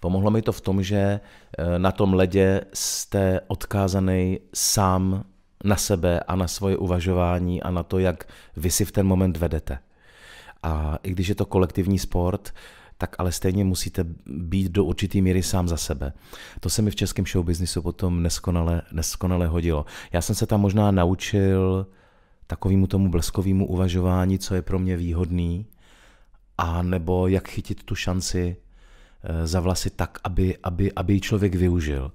Pomohlo mi to v tom, že eh, na tom ledě jste odkázaný sám na sebe a na svoje uvažování a na to, jak vy si v ten moment vedete. A i když je to kolektivní sport, tak ale stejně musíte být do určitý míry sám za sebe. To se mi v českém showbiznisu potom neskonale, neskonale hodilo. Já jsem se tam možná naučil takovému tomu bleskovému uvažování, co je pro mě výhodný, a nebo jak chytit tu šanci, Eh, za vlasy tak, aby, aby, aby ji člověk využil.